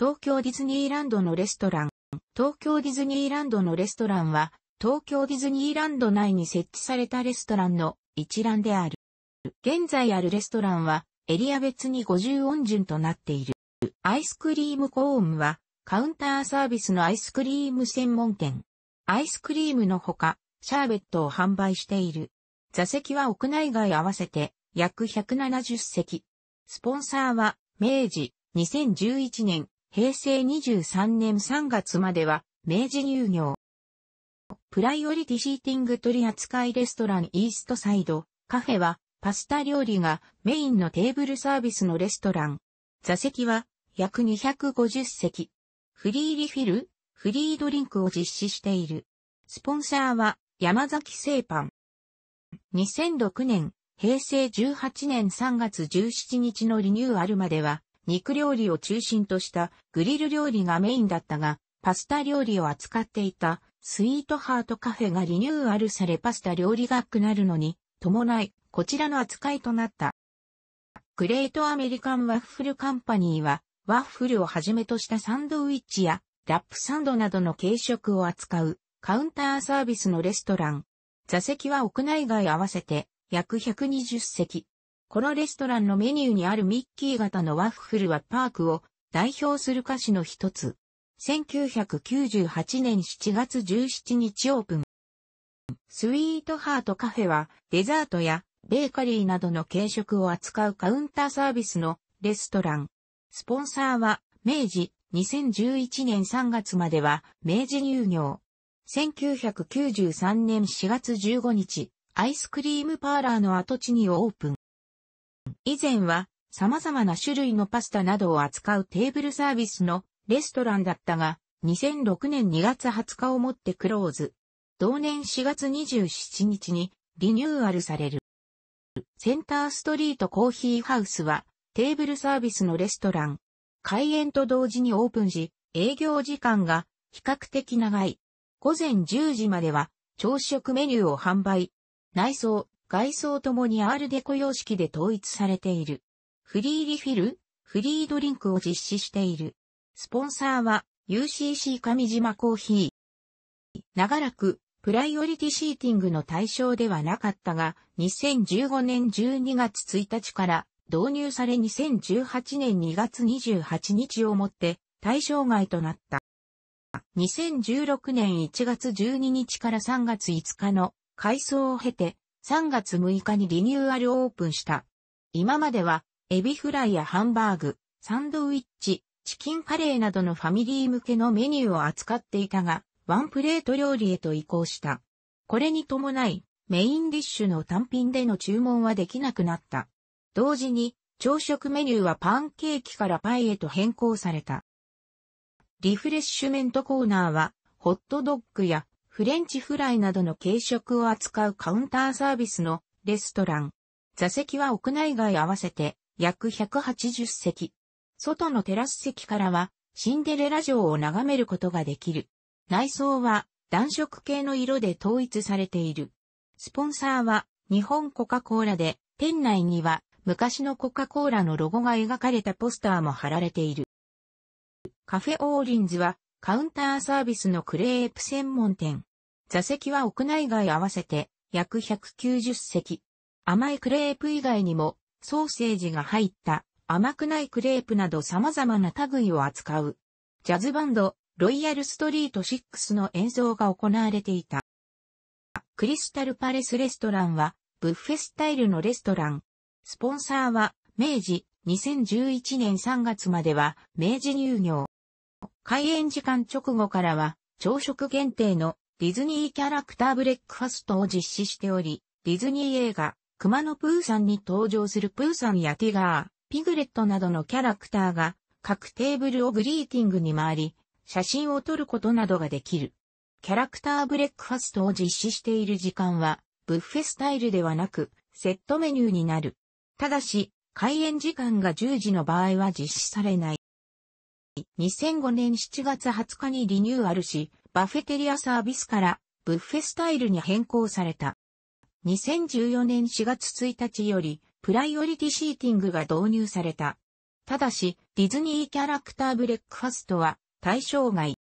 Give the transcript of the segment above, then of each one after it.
東京ディズニーランドのレストラン。東京ディズニーランドのレストランは、東京ディズニーランド内に設置されたレストランの一覧である。現在あるレストランは、エリア別に50音順となっている。アイスクリームコーンは、カウンターサービスのアイスクリーム専門店。アイスクリームのほか、シャーベットを販売している。座席は屋内外合わせて約170席。スポンサーは明治2011年平成23年3月までは、明治乳業。プライオリティシーティング取扱いレストランイーストサイド、カフェは、パスタ料理がメインのテーブルサービスのレストラン。座席は約250席。フリーリフィル、フリードリンクを実施している。スポンサーは山崎製パン。2006年、平成18年3月17日のリニューアルまでは肉料理を中心としたグリル料理がメインだったが、パスタ料理を扱っていたスイートハートカフェがリニューアルされパスタ料理がくなるのに伴い、こちらの扱いとなった。グレートアメリカンワッフルカンパニーは、ワッフルをはじめとしたサンドウィッチやラップサンドなどの軽食を扱うカウンターサービスのレストラン。座席は屋内外合わせて約120席。このレストランのメニューにあるミッキー型のワッフルはパークを代表する菓子の一つ。1998年7月17日オープン。スイートハートカフェはデザートやベーカリーなどの軽食を扱うカウンターサービスのレストラン。スポンサーは明治2011年3月までは明治乳業。1993年4月15日、アイスクリームパーラーの跡地にオープン。以前は様々な種類のパスタなどを扱うテーブルサービスのレストランだったが、2006年2月20日をもってクローズ。同年4月27日にリニューアルされる。センターストリートコーヒーハウスはテーブルサービスのレストラン。開園と同時にオープンし、営業時間が比較的長い。午前10時までは朝食メニューを販売。内装、外装ともにアールデコ様式で統一されている。フリーリフィル、フリードリンクを実施している。スポンサーは UCC 上島コーヒー。長らくプライオリティシーティングの対象ではなかったが、2015年12月1日から導入され2018年2月28日をもって対象外となった。2016年1月12日から3月5日の改装を経て、3月6日にリニューアルオープンした。今までは、エビフライやハンバーグ、サンドウィッチ、チキンカレーなどのファミリー向けのメニューを扱っていたが、ワンプレート料理へと移行した。これに伴い、メインディッシュの単品での注文はできなくなった。同時に、朝食メニューはパンケーキからパイへと変更された。リフレッシュメントコーナーは、ホットドッグやフレンチフライなどの軽食を扱うカウンターサービスのレストラン。座席は屋内外合わせて約180席。外のテラス席からはシンデレラ城を眺めることができる。内装は暖色系の色で統一されている。スポンサーは日本コカ・コーラで店内には昔のコカ・コーラのロゴが描かれたポスターも貼られている。カフェオーリンズはカウンターサービスのクレープ専門店。座席は屋内外合わせて約190席。甘いクレープ以外にもソーセージが入った甘くないクレープなど様々な類を扱う。ジャズバンド、ロイヤルストリート6の演奏が行われていた。クリスタルパレスレストランは、ブッフェスタイルのレストラン。スポンサーは、明治2011年3月までは、明治乳業。開園時間直後からは、朝食限定のディズニーキャラクターブレックファストを実施しており、ディズニー映画、熊野プーさんに登場するプーさんやティガー、ピグレットなどのキャラクターが、各テーブルをグリーティングに回り、写真を撮ることなどができる。キャラクターブレックファストを実施している時間は、ブッフェスタイルではなく、セットメニューになる。ただし、開演時間が10時の場合は実施されない。2005年7月20日にリニューアルし、バフェテリアサービスからブッフェスタイルに変更された。2014年4月1日よりプライオリティシーティングが導入された。ただし、ディズニーキャラクターブレックファストは対象外。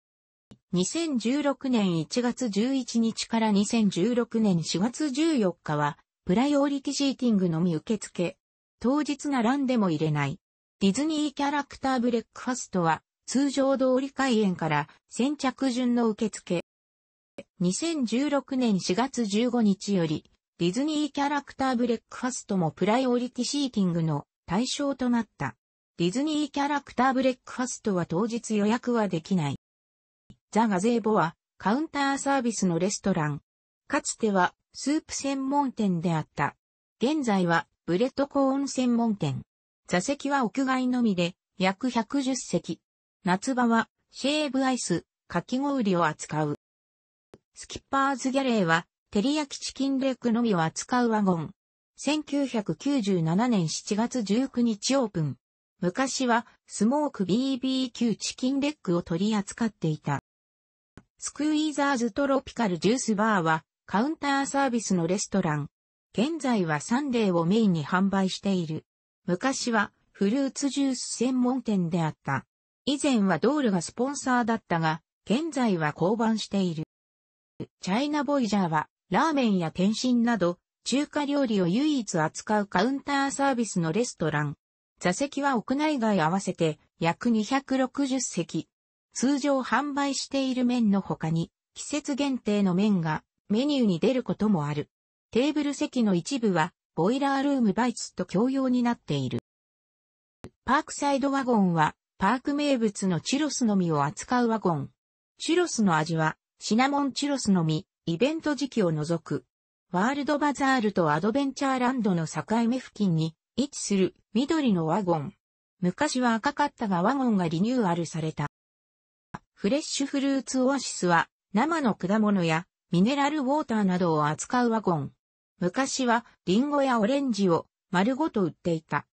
2016年1月11日から2016年4月14日は、プライオリティシーティングのみ受付。当日ならんでも入れない。ディズニーキャラクターブレックファストは通常通り開園から先着順の受付。2016年4月15日より、ディズニーキャラクターブレックファストもプライオリティシーティングの対象となった。ディズニーキャラクターブレックファストは当日予約はできない。ザ・ガゼーボはカウンターサービスのレストラン。かつてはスープ専門店であった。現在はブレッドコーン専門店。座席は屋外のみで約110席。夏場はシェーブアイス、かき氷を扱う。スキッパーズギャレーは、照り焼きチキンレッグのみを扱うワゴン。1997年7月19日オープン。昔は、スモーク BBQ チキンレッグを取り扱っていた。スクイーザーズトロピカルジュースバーは、カウンターサービスのレストラン。現在はサンデーをメインに販売している。昔は、フルーツジュース専門店であった。以前はドールがスポンサーだったが、現在は降板している。チャイナボイジャーは、ラーメンや天津など、中華料理を唯一扱うカウンターサービスのレストラン。座席は屋内外合わせて約260席。通常販売している麺の他に、季節限定の麺がメニューに出ることもある。テーブル席の一部は、ボイラールームバイツと共用になっている。パークサイドワゴンは、パーク名物のチュロスの実を扱うワゴン。チュロスの味は、シナモンチュロスの実、イベント時期を除く。ワールドバザールとアドベンチャーランドの境目付近に位置する緑のワゴン。昔は赤かったがワゴンがリニューアルされた。フレッシュフルーツオアシスは生の果物やミネラルウォーターなどを扱うワゴン。昔はリンゴやオレンジを丸ごと売っていた。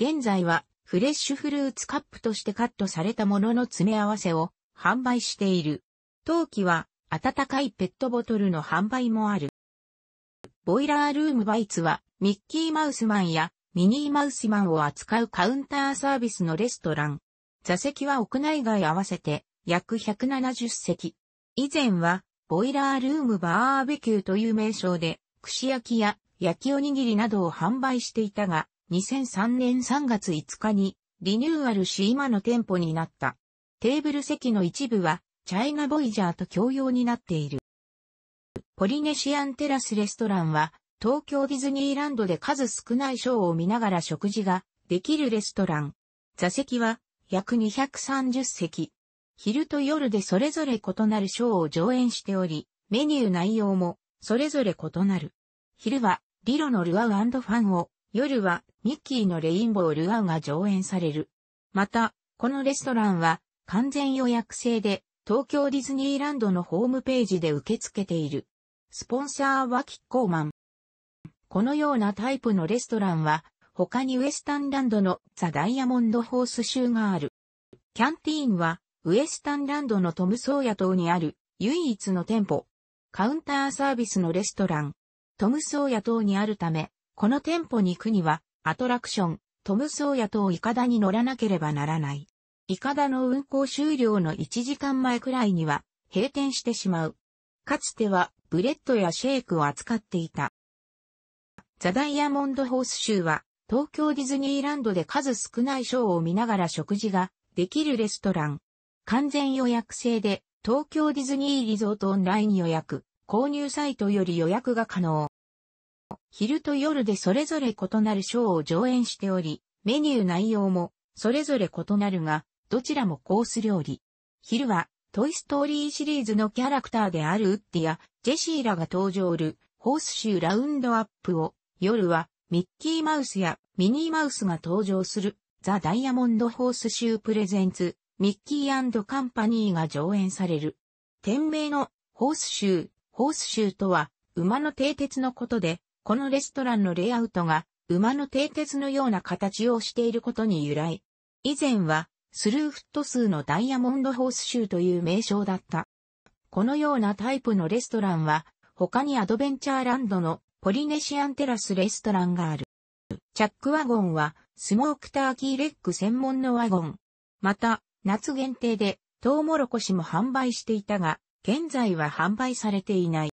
現在はフレッシュフルーツカップとしてカットされたものの詰め合わせを販売している。陶器は温かいペットボトルの販売もある。ボイラールームバイツはミッキーマウスマンやミニーマウスマンを扱うカウンターサービスのレストラン。座席は屋内外合わせて約170席。以前はボイラールームバーベキューという名称で串焼きや焼きおにぎりなどを販売していたが、2003年3月5日にリニューアルし今の店舗になった。テーブル席の一部はチャイナボイジャーと共用になっている。ポリネシアンテラスレストランは東京ディズニーランドで数少ないショーを見ながら食事ができるレストラン。座席は約230席。昼と夜でそれぞれ異なるショーを上演しており、メニュー内容もそれぞれ異なる。昼はリロのルアウファンを夜はミッキーのレインボールアウが上演される。また、このレストランは完全予約制で東京ディズニーランドのホームページで受け付けている。スポンサーはキッコーマン。このようなタイプのレストランは他にウエスタンランドのザ・ダイヤモンド・ホース州がある。キャンティーンはウエスタンランドのトムソーヤ島にある唯一の店舗。カウンターサービスのレストラン。トムソーヤ島にあるため、この店舗に行くには、アトラクション、トムソーヤとイカダに乗らなければならない。イカダの運行終了の1時間前くらいには、閉店してしまう。かつては、ブレッドやシェイクを扱っていた。ザ・ダイヤモンド・ホース州は、東京ディズニーランドで数少ないショーを見ながら食事ができるレストラン。完全予約制で、東京ディズニーリゾートオンライン予約、購入サイトより予約が可能。昼と夜でそれぞれ異なるショーを上演しており、メニュー内容もそれぞれ異なるが、どちらもコース料理。昼は、トイストーリーシリーズのキャラクターであるウッディやジェシーらが登場るホースシューラウンドアップを、夜はミッキーマウスやミニーマウスが登場するザ・ダイヤモンド・ホースシュー・プレゼンツ、ミッキーカンパニーが上演される。店名のホースシュー、ホースシューとは馬の蹄鉄のことで、このレストランのレイアウトが馬の蹄鉄のような形をしていることに由来。以前はスルーフット数のダイヤモンドホースシューという名称だった。このようなタイプのレストランは他にアドベンチャーランドのポリネシアンテラスレストランがある。チャックワゴンはスモークターキーレッグ専門のワゴン。また夏限定でトウモロコシも販売していたが現在は販売されていない。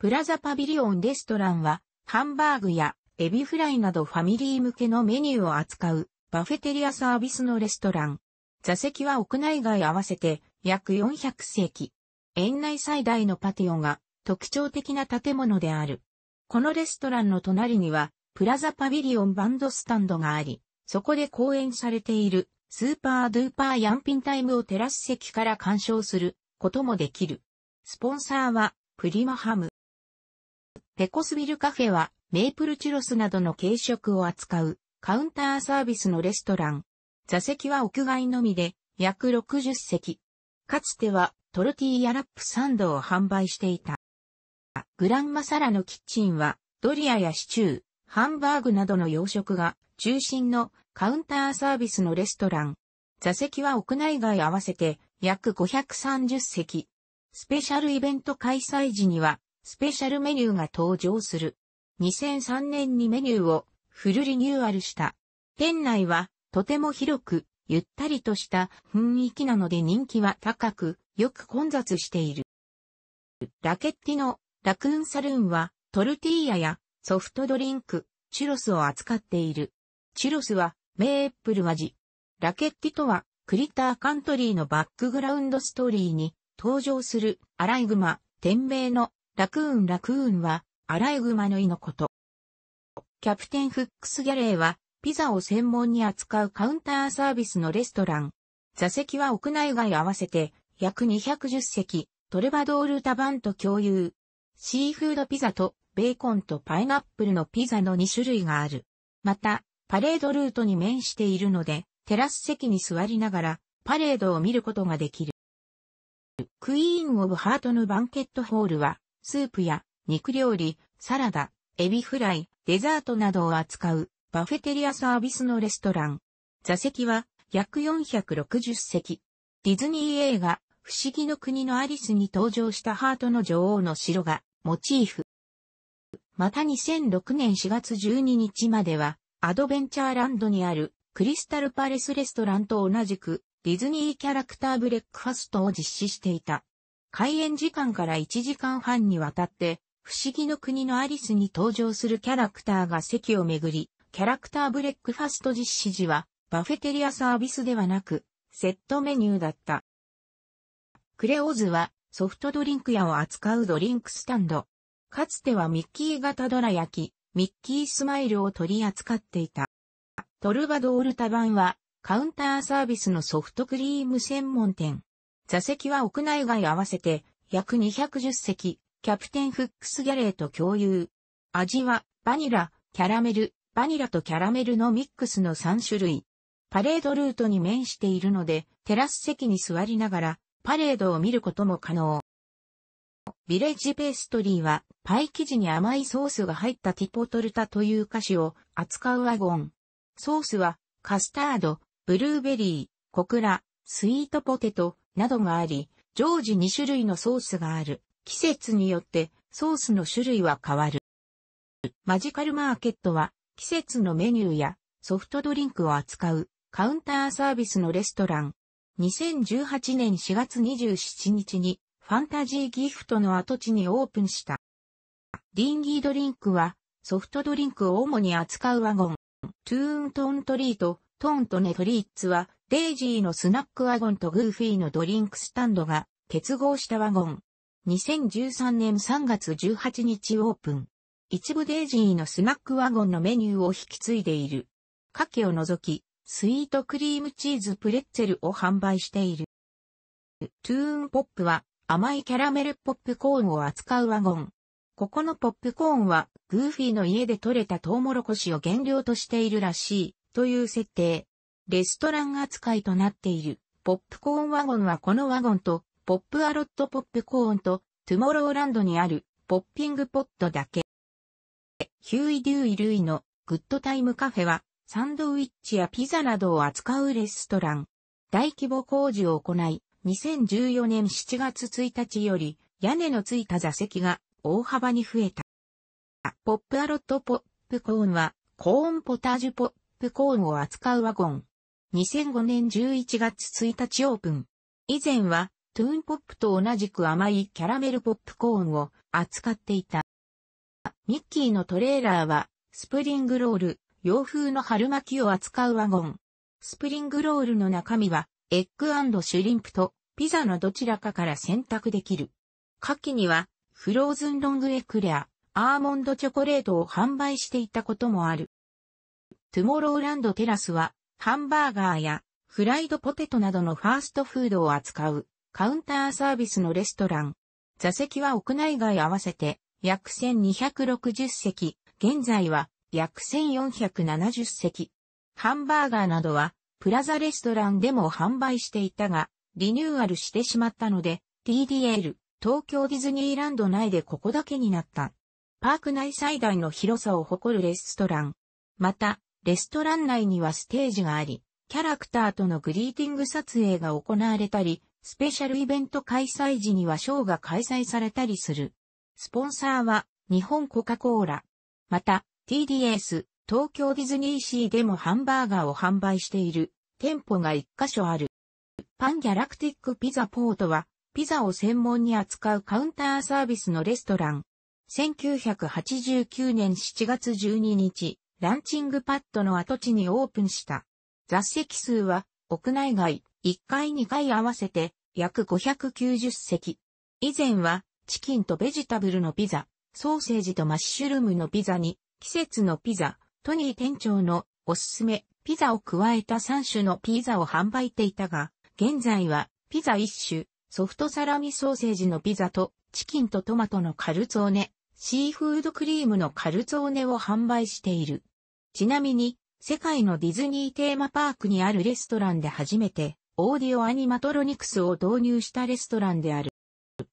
プラザパビリオンレストランは、ハンバーグやエビフライなどファミリー向けのメニューを扱う、バフェテリアサービスのレストラン。座席は屋内外合わせて約400席。園内最大のパティオが特徴的な建物である。このレストランの隣には、プラザパビリオンバンドスタンドがあり、そこで公演されているスーパードゥーパーヤンピンタイムをテラス席から鑑賞することもできる。スポンサーはプリマハム。ペコスビルカフェは、メープルチュロスなどの軽食を扱う、カウンターサービスのレストラン。座席は屋外のみで、約60席。かつては、トルティーヤラップサンドを販売していた。グランマサラのキッチンは、ドリアやシチュー、ハンバーグなどの洋食が中心のカウンターサービスのレストラン。座席は屋内外合わせて約530席。スペシャルイベント開催時にはスペシャルメニューが登場する。2003年にメニューをフルリニューアルした。店内はとても広く、ゆったりとした雰囲気なので人気は高く、よく混雑している。ラケッティのラクーンサルーンはトルティーヤやソフトドリンク、チュロスを扱っている。チュロスはメープル味。ラケッティとはクリターカントリーのバックグラウンドストーリーに登場するアライグマ、店名のラクーンラクーンは、アライグマの意のこと。キャプテンフックスギャレーは、ピザを専門に扱うカウンターサービスのレストラン。座席は屋内外合わせて、約210席、トレバドールタバンと共有。シーフードピザと、ベーコンとパイナップルのピザの2種類がある。また、パレードルートに面しているので、テラス席に座りながら、パレードを見ることができる。クイーン・オブ・ハートのバンケットホールは、スープや肉料理、サラダ、エビフライ、デザートなどを扱うバフェテリアサービスのレストラン。座席は約460席。ディズニー映画、不思議の国のアリスに登場したハートの女王の城がモチーフ。また2006年4月12日までは、アドベンチャーランドにあるクリスタルパレスレストランと同じくディズニーキャラクターブレックファストを実施していた。開演時間から1時間半にわたって、不思議の国のアリスに登場するキャラクターが席をめぐり、キャラクターブレックファスト実施時は、バフェテリアサービスではなく、セットメニューだった。クレオーズは、ソフトドリンク屋を扱うドリンクスタンド。かつてはミッキー型ドラ焼き、ミッキースマイルを取り扱っていた。トルバドールタ版は、カウンターサービスのソフトクリーム専門店。座席は屋内外合わせて約210席、キャプテンフックスギャレーと共有。味はバニラ、キャラメル、バニラとキャラメルのミックスの3種類。パレードルートに面しているので、テラス席に座りながら、パレードを見ることも可能。ビレッジペーストリーは、パイ生地に甘いソースが入ったティポトルタという菓子を扱うワゴン。ソースは、カスタード、ブルーベリー、コクラ、スイートポテト、などがあり、常時2種類のソースがある。季節によってソースの種類は変わる。マジカルマーケットは季節のメニューやソフトドリンクを扱うカウンターサービスのレストラン。2018年4月27日にファンタジーギフトの跡地にオープンした。リンギードリンクはソフトドリンクを主に扱うワゴン、トゥーントントリート、トントネトリーツは、デイジーのスナックワゴンとグーフィーのドリンクスタンドが結合したワゴン。2013年3月18日オープン。一部デイジーのスナックワゴンのメニューを引き継いでいる。カケを除き、スイートクリームチーズプレッツェルを販売している。トゥーンポップは甘いキャラメルポップコーンを扱うワゴン。ここのポップコーンはグーフィーの家で採れたトウモロコシを原料としているらしい。という設定。レストラン扱いとなっている。ポップコーンワゴンはこのワゴンと、ポップアロットポップコーンと、トゥモローランドにある、ポッピングポットだけ。ヒューイ・デューイ・ルイの、グッドタイムカフェは、サンドウィッチやピザなどを扱うレストラン。大規模工事を行い、2014年7月1日より、屋根のついた座席が大幅に増えた。ポップアロットポップコーンは、コーンポタージュポップーンを扱うワゴン。2005年11月1日オープン。以前は、トゥーンポップと同じく甘いキャラメルポップコーンを扱っていた。ミッキーのトレーラーは、スプリングロール、洋風の春巻きを扱うワゴン。スプリングロールの中身は、エッグシュリンプとピザのどちらかから選択できる。下記には、フローズンロングエクレア、アーモンドチョコレートを販売していたこともある。トゥモローランドテラスは、ハンバーガーやフライドポテトなどのファーストフードを扱うカウンターサービスのレストラン。座席は屋内外合わせて約1260席、現在は約1470席。ハンバーガーなどはプラザレストランでも販売していたが、リニューアルしてしまったので、TDL、東京ディズニーランド内でここだけになった。パーク内最大の広さを誇るレストラン。また、レストラン内にはステージがあり、キャラクターとのグリーティング撮影が行われたり、スペシャルイベント開催時にはショーが開催されたりする。スポンサーは日本コカ・コーラ。また TDS 東京ディズニーシーでもハンバーガーを販売している店舗が1箇所ある。パンギャラクティックピザポートはピザを専門に扱うカウンターサービスのレストラン。1989年7月12日、ランチングパッドの跡地にオープンした。座席数は、屋内外、1階2階合わせて、約590席。以前は、チキンとベジタブルのピザ、ソーセージとマッシュルームのピザに、季節のピザ、トニー店長のおすすめ、ピザを加えた3種のピザを販売していたが、現在は、ピザ1種、ソフトサラミソーセージのピザと、チキンとトマトのカルツォーネ、シーフードクリームのカルツォーネを販売している。ちなみに、世界のディズニーテーマパークにあるレストランで初めて、オーディオアニマトロニクスを導入したレストランである。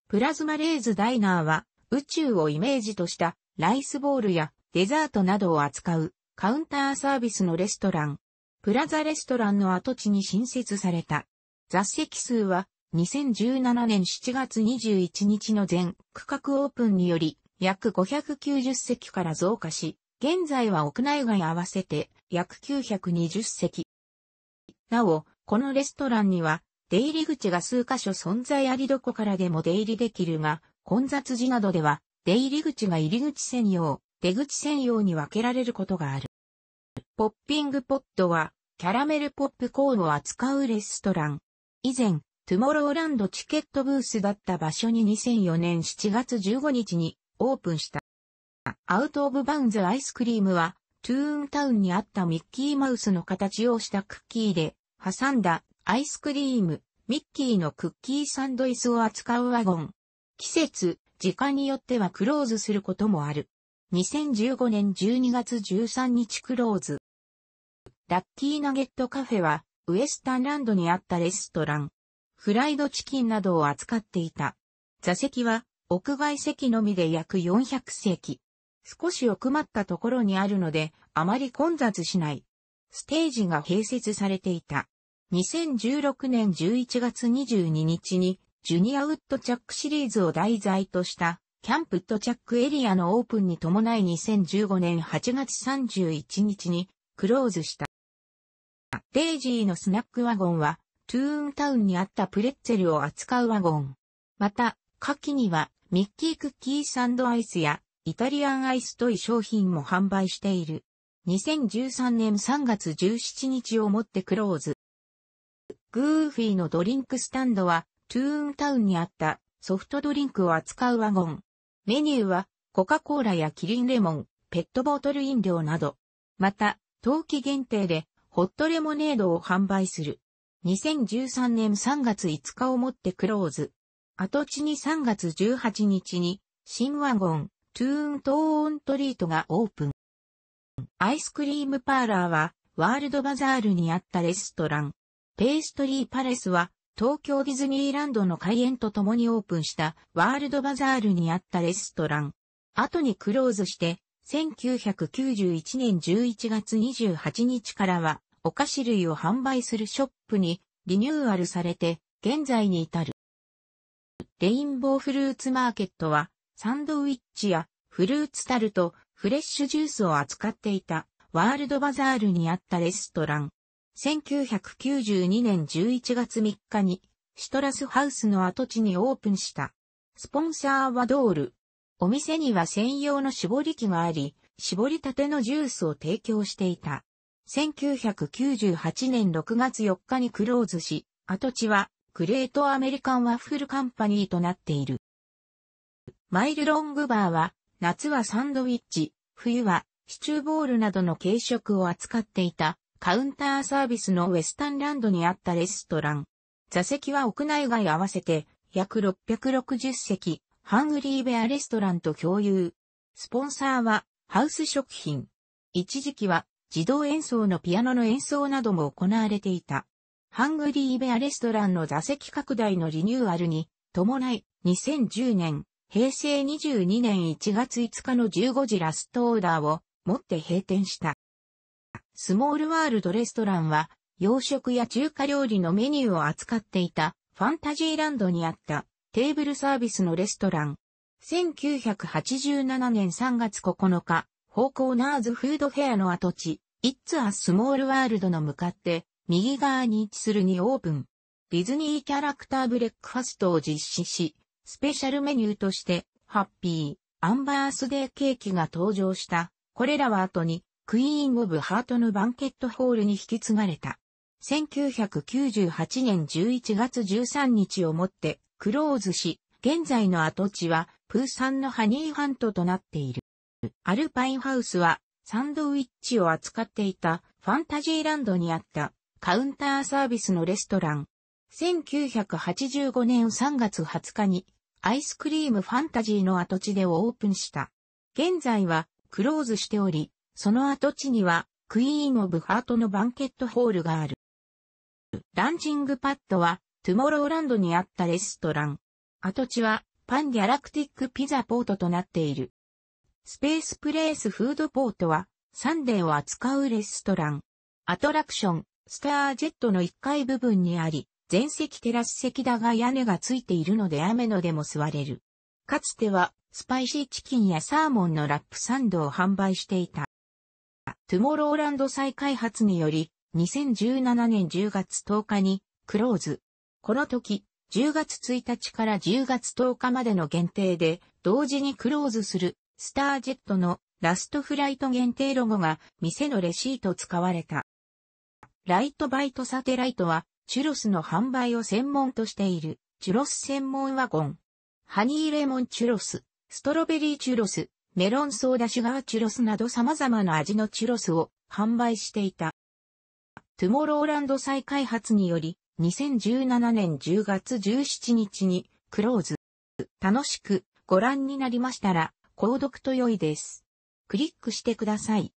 プラズマレーズダイナーは、宇宙をイメージとしたライスボールやデザートなどを扱うカウンターサービスのレストラン。プラザレストランの跡地に新設された。座席数は2017年7月21日の全区画オープンにより約590席から増加し、現在は屋内外合わせて約920席。なお、このレストランには出入り口が数箇所存在ありどこからでも出入りできるが、混雑時などでは出入り口が入り口専用、出口専用に分けられることがある。ポッピングポットはキャラメルポップコーンを扱うレストラン。以前、トゥモローランドチケットブースだった場所に2004年7月15日にオープンした。アウトオブバウンズアイスクリームは、トゥーンタウンにあったミッキーマウスの形をしたクッキーで、挟んだアイスクリーム、ミッキーのクッキーサンドイスを扱うワゴン。季節、時間によってはクローズすることもある。2015年12月13日クローズ。ラッキーナゲットカフェは、ウエスタンランドにあったレストラン。フライドチキンなどを扱っていた。座席は、屋外席のみで約400席。少し奥まったところにあるので、あまり混雑しない。ステージが併設されていた。2016年11月22日に、ジュニアウッドチャックシリーズを題材とした、キャンプウッドチャックエリアのオープンに伴い2015年8月31日に、クローズした。デイジーのスナックワゴンは、トゥーンタウンにあったプレッツェルを扱うワゴン。また、夏季には、ミッキークッキーサンドアイスや、イタリアンアイスとい商品も販売している。2013年3月17日をもってクローズ。グーフィーのドリンクスタンドは、トゥーンタウンにあったソフトドリンクを扱うワゴン。メニューは、コカ・コーラやキリンレモン、ペットボトル飲料など。また、冬季限定で、ホットレモネードを販売する。2013年3月5日をもってクローズ。跡地に3月18日に、新ワゴン、トゥーントーントリートがオープン。アイスクリームパーラーは、ワールドバザールにあったレストラン。ペーストリーパレスは、東京ディズニーランドの開園とともにオープンしたワールドバザールにあったレストラン。後にクローズして、1991年11月28日からは、お菓子類を販売するショップにリニューアルされて、現在に至る。レインボーフルーツマーケットは、サンドウィッチやフルーツタルト、フレッシュジュースを扱っていたワールドバザールにあったレストラン。1992年11月3日にシトラスハウスの跡地にオープンした。スポンサーはドール。お店には専用の絞り器があり、絞りたてのジュースを提供していた。1998年6月4日にクローズし、跡地はグレートアメリカンワッフルカンパニーとなっている。マイルロングバーは、夏はサンドウィッチ、冬はシチューボールなどの軽食を扱っていたカウンターサービスのウェスタンランドにあったレストラン。座席は屋内外合わせて約660席、ハングリーベアレストランと共有。スポンサーはハウス食品。一時期は自動演奏のピアノの演奏なども行われていた。ハングリーベアレストランの座席拡大のリニューアルに伴い2010年平成22年1月5日の15時ラストオーダーをもって閉店した。スモールワールドレストランは洋食や中華料理のメニューを扱っていたファンタジーランドにあったテーブルサービスのレストラン。1987年3月9日、方向ナーズフードフェアの跡地、It's a Small World の向かって右側に位置するにオープン。ディズニーキャラクターブレックファストを実施し、スペシャルメニューとして、ハッピー、アンバースデーケーキが登場した。これらは後に、クイーン・オブ・ハートのバンケットホールに引き継がれた。1998年11月13日をもってクローズし、現在の跡地はプーさんのハニーハントとなっている。アルパインハウスはサンドウィッチを扱っていたファンタジーランドにあったカウンターサービスのレストラン。1985年3月20日にアイスクリームファンタジーの跡地でオープンした。現在はクローズしており、その跡地にはクイーン・オブ・ハートのバンケットホールがある。ランジングパッドはトゥモローランドにあったレストラン。跡地はパンギャラクティックピザポートとなっている。スペースプレイスフードポートはサンデーを扱うレストラン。アトラクション、スタージェットの1階部分にあり、全席テラス席だが屋根がついているので雨のでも座れる。かつては、スパイシーチキンやサーモンのラップサンドを販売していた。トゥモローランド再開発により、2017年10月10日に、クローズ。この時、10月1日から10月10日までの限定で、同時にクローズする、スタージェットのラストフライト限定ロゴが、店のレシート使われた。ライトバイトサテライトは、チュロスの販売を専門としている、チュロス専門ワゴン。ハニーレモンチュロス、ストロベリーチュロス、メロンソーダシュガーチュロスなど様々な味のチュロスを販売していた。トゥモローランド再開発により、2017年10月17日にクローズ。楽しくご覧になりましたら、購読と良いです。クリックしてください。